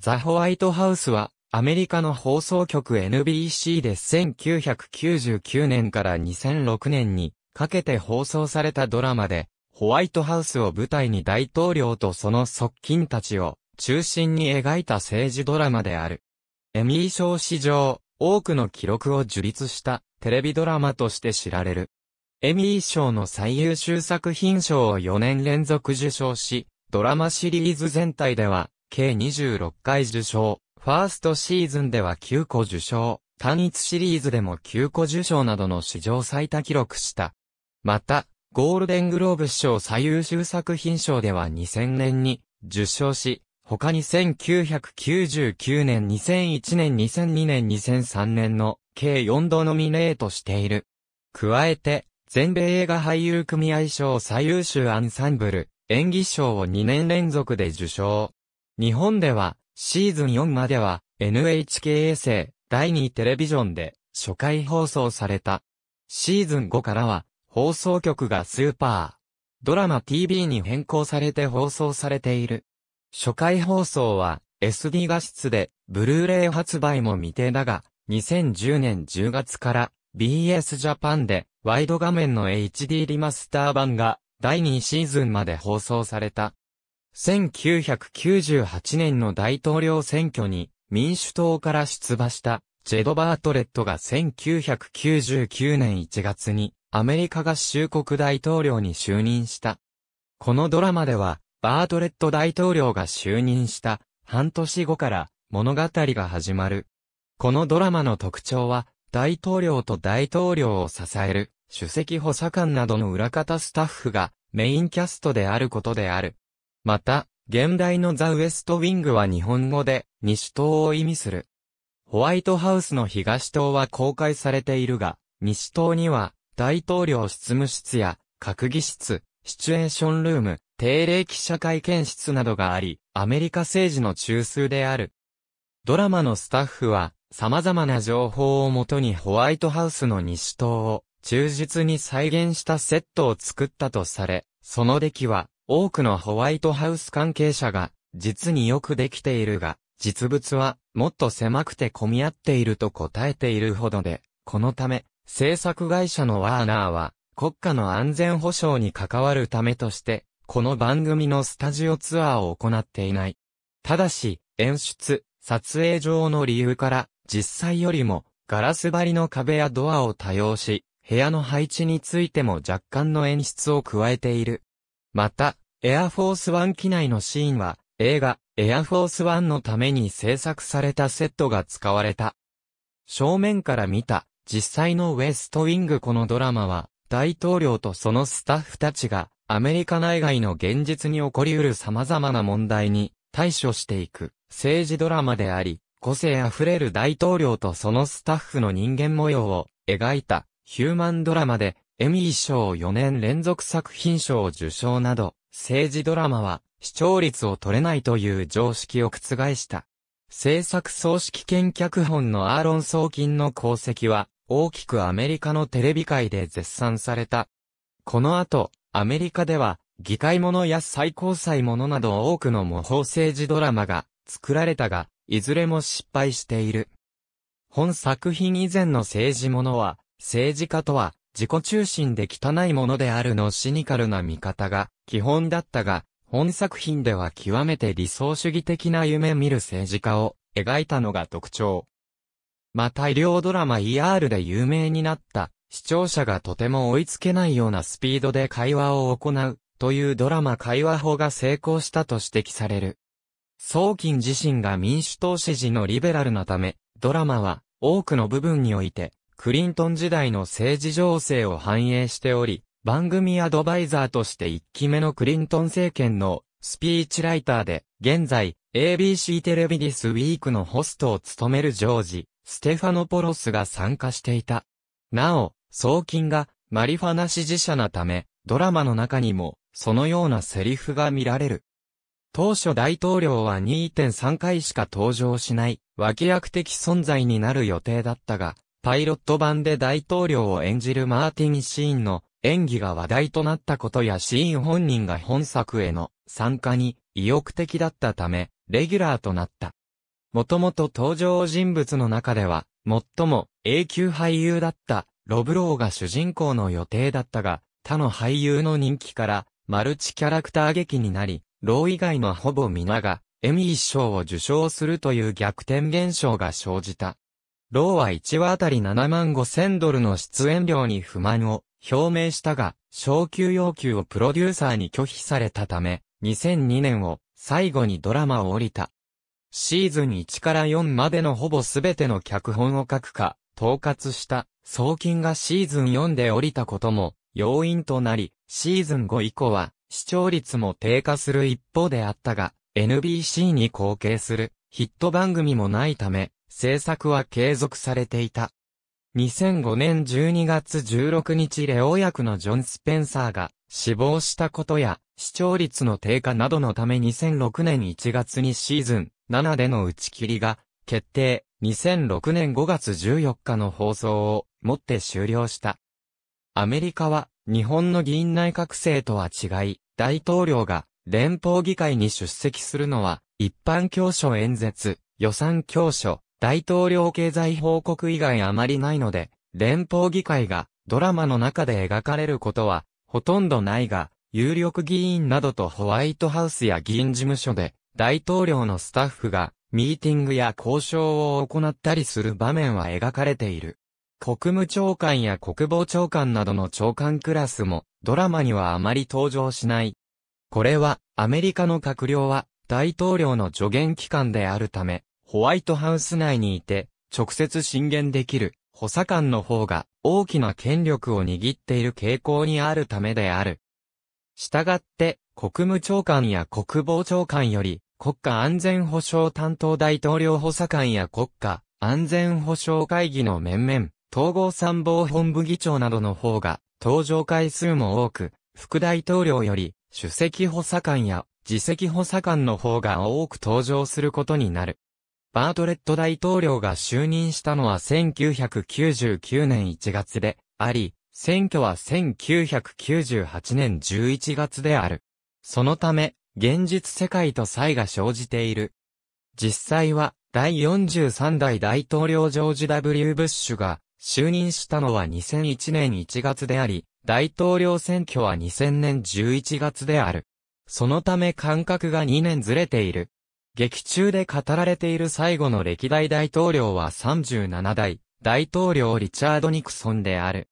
ザ・ホワイトハウスは、アメリカの放送局 NBC で1999年から2006年にかけて放送されたドラマで、ホワイトハウスを舞台に大統領とその側近たちを中心に描いた政治ドラマである。エミー賞史上、多くの記録を樹立したテレビドラマとして知られる。エミー賞の最優秀作品賞を4年連続受賞し、ドラマシリーズ全体では計26回受賞、ファーストシーズンでは9個受賞、単一シリーズでも9個受賞などの史上最多記録した。また、ゴールデングローブ賞最優秀作品賞では2000年に受賞し、他に1999年、2001年、2002年、2003年の計4度ノミネートしている。加えて、全米映画俳優組合賞最優秀アンサンブル、演技賞を2年連続で受賞。日本では、シーズン4までは、NHK 衛星、第2テレビジョンで、初回放送された。シーズン5からは、放送局がスーパー、ドラマ TV に変更されて放送されている。初回放送は、SD 画質で、ブルーレイ発売も未定だが、2010年10月から、BS ジャパンで、ワイド画面の HD リマスター版が、第2シーズンまで放送された。1998年の大統領選挙に民主党から出馬したジェド・バートレットが1999年1月にアメリカ合衆国大統領に就任した。このドラマではバートレット大統領が就任した半年後から物語が始まる。このドラマの特徴は大統領と大統領を支える首席補佐官などの裏方スタッフがメインキャストであることである。また、現代のザ・ウエスト・ウィングは日本語で、西島を意味する。ホワイトハウスの東島は公開されているが、西島には、大統領執務室や、閣議室、シチュエーションルーム、定例記者会見室などがあり、アメリカ政治の中枢である。ドラマのスタッフは、様々な情報をもとにホワイトハウスの西島を忠実に再現したセットを作ったとされ、その出来は多くのホワイトハウス関係者が、実によくできているが、実物は、もっと狭くて混み合っていると答えているほどで、このため、制作会社のワーナーは、国家の安全保障に関わるためとして、この番組のスタジオツアーを行っていない。ただし、演出、撮影上の理由から、実際よりも、ガラス張りの壁やドアを多用し、部屋の配置についても若干の演出を加えている。また、エアフォースワン機内のシーンは、映画、エアフォースワンのために制作されたセットが使われた。正面から見た、実際のウェストウィングこのドラマは、大統領とそのスタッフたちが、アメリカ内外の現実に起こり得る様々な問題に対処していく政治ドラマであり、個性あふれる大統領とそのスタッフの人間模様を描いたヒューマンドラマでエミー賞4年連続作品賞受賞など政治ドラマは視聴率を取れないという常識を覆した。制作総指揮権脚本のアーロン・ソーキンの功績は大きくアメリカのテレビ界で絶賛された。この後、アメリカでは議会ものや最高裁ものなど多くの模倣政治ドラマが作られたが、いずれも失敗している。本作品以前の政治ものは、政治家とは自己中心で汚いものであるのシニカルな見方が基本だったが、本作品では極めて理想主義的な夢見る政治家を描いたのが特徴。また医療ドラマ ER で有名になった視聴者がとても追いつけないようなスピードで会話を行うというドラマ会話法が成功したと指摘される。ソーキン自身が民主党支持のリベラルなため、ドラマは多くの部分においてクリントン時代の政治情勢を反映しており、番組アドバイザーとして1期目のクリントン政権のスピーチライターで、現在、ABC テレビディスウィークのホストを務めるジョージ、ステファノポロスが参加していた。なお、送金がマリファナ支持者なため、ドラマの中にも、そのようなセリフが見られる。当初大統領は2.3回しか登場しない、脇役的存在になる予定だったが、パイロット版で大統領を演じるマーティン・シーンの演技が話題となったことやシーン本人が本作への参加に意欲的だったため、レギュラーとなった。もともと登場人物の中では、最も永久俳優だったロブローが主人公の予定だったが、他の俳優の人気からマルチキャラクター劇になり、ロー以外のほぼ皆がエミー賞を受賞するという逆転現象が生じた。ローは1話あたり7万5千ドルの出演料に不満を表明したが、昇給要求をプロデューサーに拒否されたため、2002年を最後にドラマを降りた。シーズン1から4までのほぼすべての脚本を書くか、統括した送金がシーズン4で降りたことも要因となり、シーズン5以降は視聴率も低下する一方であったが、NBC に貢献するヒット番組もないため、制作は継続されていた。2005年12月16日レオ役のジョン・スペンサーが死亡したことや視聴率の低下などのため2006年1月にシーズン7での打ち切りが決定2006年5月14日の放送をもって終了した。アメリカは日本の議員内閣制とは違い大統領が連邦議会に出席するのは一般教書演説、予算教書、大統領経済報告以外あまりないので、連邦議会がドラマの中で描かれることはほとんどないが、有力議員などとホワイトハウスや議員事務所で大統領のスタッフがミーティングや交渉を行ったりする場面は描かれている。国務長官や国防長官などの長官クラスもドラマにはあまり登場しない。これはアメリカの閣僚は大統領の助言機関であるためホワイトハウス内にいて、直接進言できる補佐官の方が大きな権力を握っている傾向にあるためである。したがって、国務長官や国防長官より、国家安全保障担当大統領補佐官や国家安全保障会議の面々、統合参謀本部議長などの方が、登場回数も多く、副大統領より、主席補佐官や、次席補佐官の方が多く登場することになる。バートレット大統領が就任したのは1999年1月であり、選挙は1998年11月である。そのため、現実世界と差異が生じている。実際は、第43代大統領ジョージ・ W・ ブッシュが、就任したのは2001年1月であり、大統領選挙は2000年11月である。そのため間隔が2年ずれている。劇中で語られている最後の歴代大統領は37代、大統領リチャード・ニクソンである。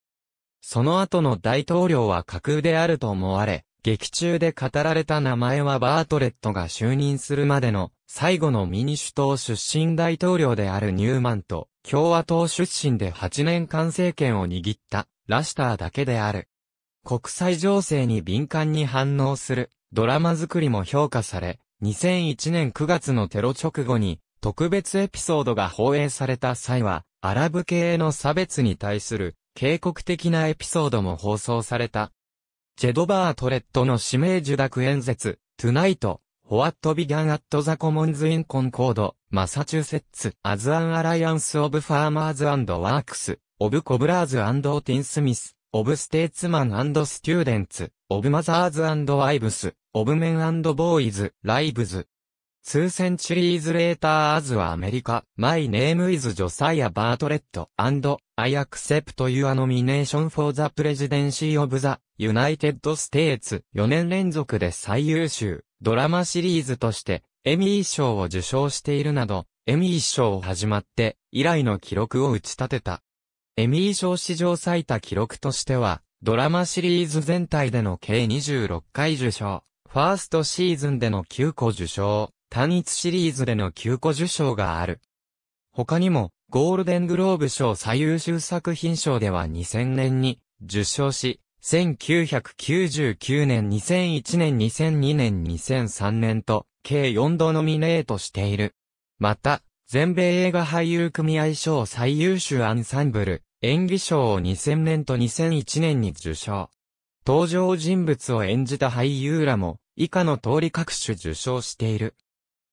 その後の大統領は架空であると思われ、劇中で語られた名前はバートレットが就任するまでの最後の民主党出身大統領であるニューマンと共和党出身で8年間政権を握ったラシターだけである。国際情勢に敏感に反応するドラマ作りも評価され、2001年9月のテロ直後に、特別エピソードが放映された際は、アラブ系の差別に対する警告的なエピソードも放送された。ジェド・バートレットの指名受諾演説、トゥナイト、ホワット・ビギャン・アット・ザ・コモンズ・イン・コンコード、マサチューセッツ、アズ・アン・アライアンス・オブ・ファーマーズ・ワークス、オブ・コブラーズ・オーティン・スミス、of Statesman and Students, of Mothers and Wives, of Men and Boys, Lives. 数センチリーズレーターアズはアメリカ。My name is Josiah Bartlett and I accept your nomination for the presidency of the United States 4年連続で最優秀ドラマシリーズとしてエミー賞を受賞しているなどエミー賞を始まって以来の記録を打ち立てた。エミー賞史上最多記録としては、ドラマシリーズ全体での計26回受賞、ファーストシーズンでの9個受賞、単一シリーズでの9個受賞がある。他にも、ゴールデングローブ賞最優秀作品賞では2000年に受賞し、1999年、2001年、2002年、2003年と、計4度ノミネートしている。また、全米映画俳優組合賞最優秀アンサンブル、演技賞を2000年と2001年に受賞。登場人物を演じた俳優らも、以下の通り各種受賞している。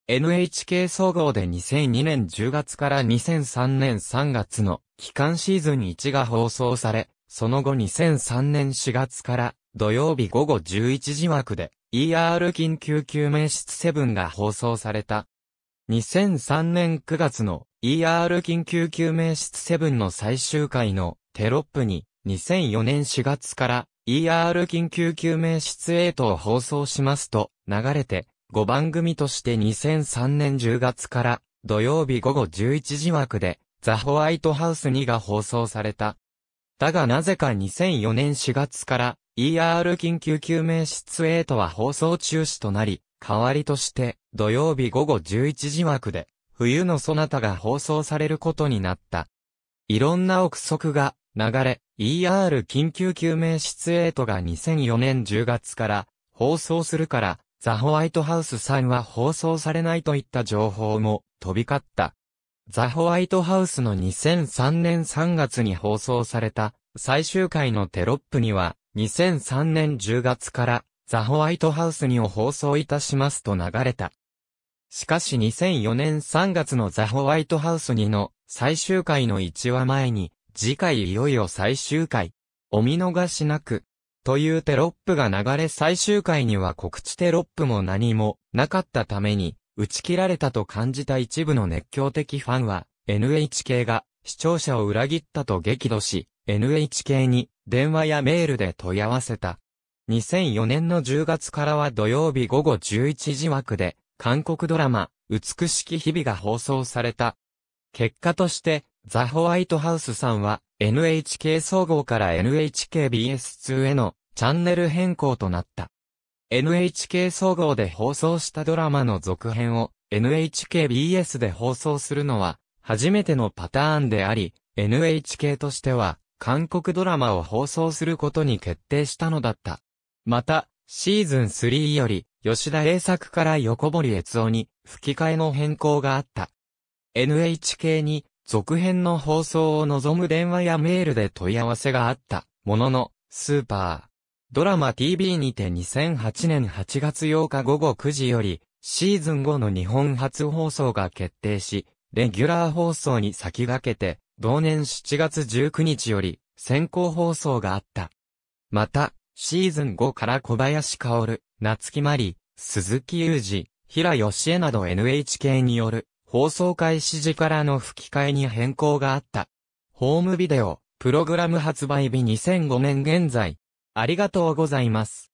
NHK 総合で2002年10月から2003年3月の期間シーズン1が放送され、その後2003年4月から土曜日午後11時枠で ER 緊急救命室7が放送された。2003年9月の ER 緊急救命室7の最終回のテロップに2004年4月から ER 緊急救命室8を放送しますと流れて5番組として2003年10月から土曜日午後11時枠でザ・ホワイトハウス2が放送された。だがなぜか2004年4月から ER 緊急救命室8は放送中止となり、代わりとして、土曜日午後11時枠で、冬のそなたが放送されることになった。いろんな憶測が、流れ、ER 緊急救命室8が2004年10月から放送するから、ザ・ホワイトハウスさんは放送されないといった情報も飛び交った。ザ・ホワイトハウスの2003年3月に放送された最終回のテロップには、2003年10月からザ・ホワイトハウスにを放送いたしますと流れた。しかし2004年3月のザ・ホワイトハウスにの最終回の1話前に、次回いよいよ最終回。お見逃しなく。というテロップが流れ最終回には告知テロップも何もなかったために、打ち切られたと感じた一部の熱狂的ファンは、NHK が視聴者を裏切ったと激怒し、NHK に電話やメールで問い合わせた。2004年の10月からは土曜日午後11時枠で、韓国ドラマ、美しき日々が放送された。結果として、ザ・ホワイトハウスさんは、NHK 総合から NHKBS2 へのチャンネル変更となった。NHK 総合で放送したドラマの続編を NHKBS で放送するのは初めてのパターンであり、NHK としては韓国ドラマを放送することに決定したのだった。また、シーズン3より、吉田栄作から横堀悦夫に、吹き替えの変更があった。NHK に、続編の放送を望む電話やメールで問い合わせがあった、ものの、スーパー。ドラマ TV にて2008年8月8日午後9時より、シーズン5の日本初放送が決定し、レギュラー放送に先駆けて、同年7月19日より、先行放送があった。また、シーズン5から小林薫、夏木まり、鈴木裕二、平義恵など NHK による放送開始時からの吹き替えに変更があった。ホームビデオ、プログラム発売日2005年現在。ありがとうございます。